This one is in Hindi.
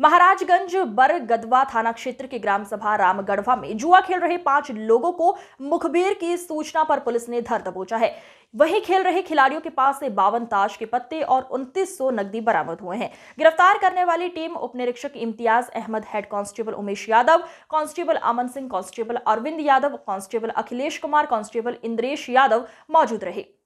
महाराजगंज बर गदवा थाना क्षेत्र के ग्राम सभा रामगढ़वा में जुआ खेल रहे पांच लोगों को मुखबिर की सूचना पर पुलिस ने धर दबोचा है वहीं खेल रहे खिलाड़ियों के पास से बावन ताश के पत्ते और उनतीस सौ नकदी बरामद हुए हैं गिरफ्तार करने वाली टीम उपनिरीक्षक Imtiyaz Ahmad head constable Umesh Yadav constable Aman Singh constable Arvind Yadav constable Akhilesh Kumar constable Indresh Yadav मौजूद रहे